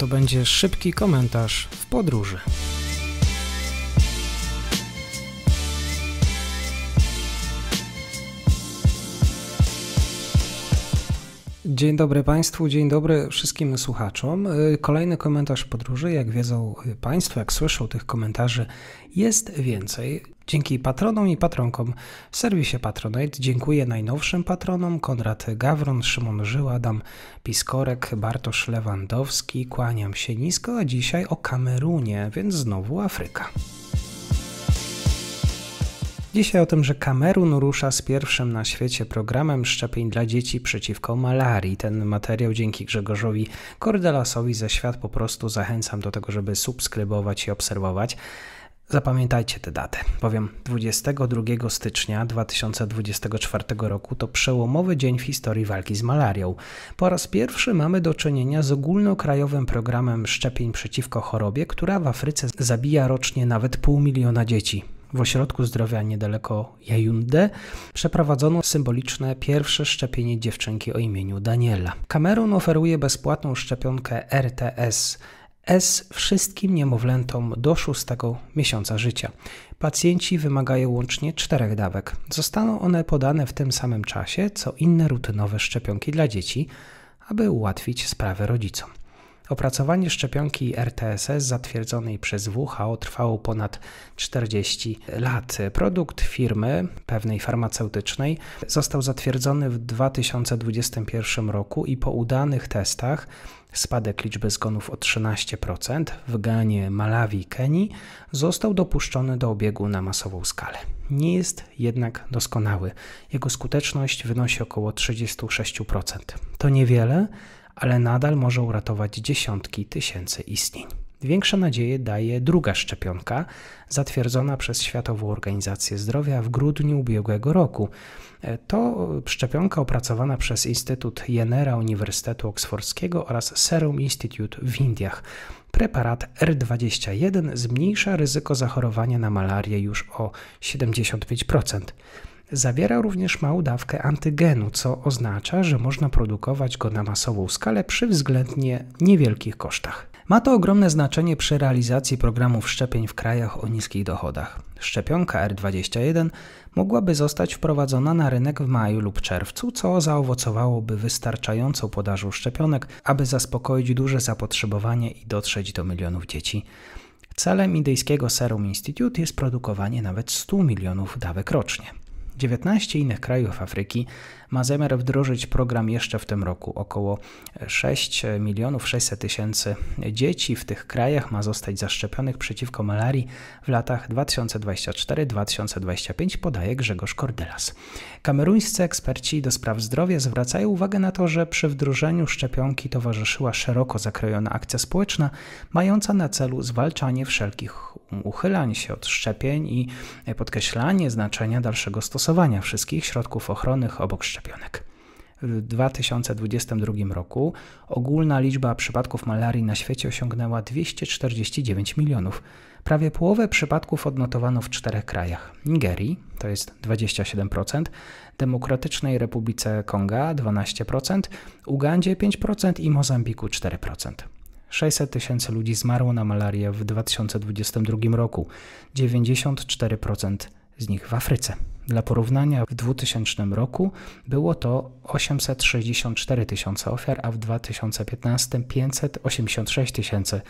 to będzie szybki komentarz w podróży. Dzień dobry Państwu, dzień dobry wszystkim słuchaczom. Y, kolejny komentarz podróży. Jak wiedzą y, Państwo, jak słyszą, tych komentarzy jest więcej. Dzięki patronom i patronkom w serwisie Patronate dziękuję najnowszym patronom Konrad Gawron, Szymon Żyła, Adam Piskorek, Bartosz Lewandowski. Kłaniam się nisko, a dzisiaj o Kamerunie, więc znowu Afryka. Dzisiaj o tym, że Kamerun rusza z pierwszym na świecie programem szczepień dla dzieci przeciwko malarii. Ten materiał dzięki Grzegorzowi Kordelasowi ze Świat po prostu zachęcam do tego, żeby subskrybować i obserwować. Zapamiętajcie tę datę, bowiem 22 stycznia 2024 roku to przełomowy dzień w historii walki z malarią. Po raz pierwszy mamy do czynienia z ogólnokrajowym programem szczepień przeciwko chorobie, która w Afryce zabija rocznie nawet pół miliona dzieci w ośrodku zdrowia niedaleko Jajundę przeprowadzono symboliczne pierwsze szczepienie dziewczynki o imieniu Daniela. Kamerun oferuje bezpłatną szczepionkę RTS S wszystkim niemowlętom do szóstego miesiąca życia. Pacjenci wymagają łącznie czterech dawek. Zostaną one podane w tym samym czasie, co inne rutynowe szczepionki dla dzieci, aby ułatwić sprawę rodzicom. Opracowanie szczepionki RTSS zatwierdzonej przez WHO trwało ponad 40 lat. Produkt firmy, pewnej farmaceutycznej, został zatwierdzony w 2021 roku i po udanych testach spadek liczby zgonów o 13% w Ganie, Malawi i Kenii został dopuszczony do obiegu na masową skalę. Nie jest jednak doskonały. Jego skuteczność wynosi około 36%. To niewiele, ale nadal może uratować dziesiątki tysięcy istnień. Większe nadzieje daje druga szczepionka, zatwierdzona przez Światową Organizację Zdrowia w grudniu ubiegłego roku. E, to szczepionka opracowana przez Instytut Jenera Uniwersytetu Oksfordzkiego oraz Serum Institute w Indiach. Preparat R21 zmniejsza ryzyko zachorowania na malarię już o 75%. Zawiera również małą dawkę antygenu, co oznacza, że można produkować go na masową skalę przy względnie niewielkich kosztach. Ma to ogromne znaczenie przy realizacji programów szczepień w krajach o niskich dochodach. Szczepionka R21 mogłaby zostać wprowadzona na rynek w maju lub czerwcu, co zaowocowałoby wystarczającą podażą szczepionek, aby zaspokoić duże zapotrzebowanie i dotrzeć do milionów dzieci. Celem indyjskiego Serum Institute jest produkowanie nawet 100 milionów dawek rocznie. 19 innych krajów Afryki ma zamiar wdrożyć program jeszcze w tym roku. Około 6 milionów 600 tysięcy dzieci w tych krajach ma zostać zaszczepionych przeciwko malarii w latach 2024-2025, podaje Grzegorz Kordelas. Kameruńscy eksperci do spraw zdrowia zwracają uwagę na to, że przy wdrożeniu szczepionki towarzyszyła szeroko zakrojona akcja społeczna, mająca na celu zwalczanie wszelkich uchylanie się od szczepień i podkreślanie znaczenia dalszego stosowania wszystkich środków ochronnych obok szczepionek. W 2022 roku ogólna liczba przypadków malarii na świecie osiągnęła 249 milionów. Prawie połowę przypadków odnotowano w czterech krajach: Nigerii, to jest 27%, Demokratycznej Republice Konga 12%, Ugandzie 5% i Mozambiku 4%. 600 tysięcy ludzi zmarło na malarię w 2022 roku, 94% z nich w Afryce. Dla porównania w 2000 roku było to 864 tysiące ofiar, a w 2015 586 tysięcy.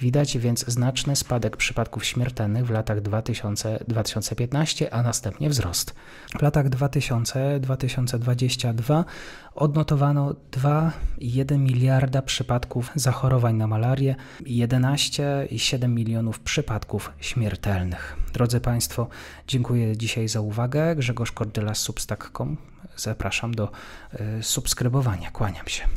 Widać więc znaczny spadek przypadków śmiertelnych w latach 2000-2015, a następnie wzrost. W latach 2000-2022 odnotowano 2,1 miliarda przypadków zachorowań na malarię i 11,7 milionów przypadków śmiertelnych. Drodzy Państwo, dziękuję dzisiaj za uwagę. Grzegorz Kordyla z substack.com. Zapraszam do e, subskrybowania. Kłaniam się.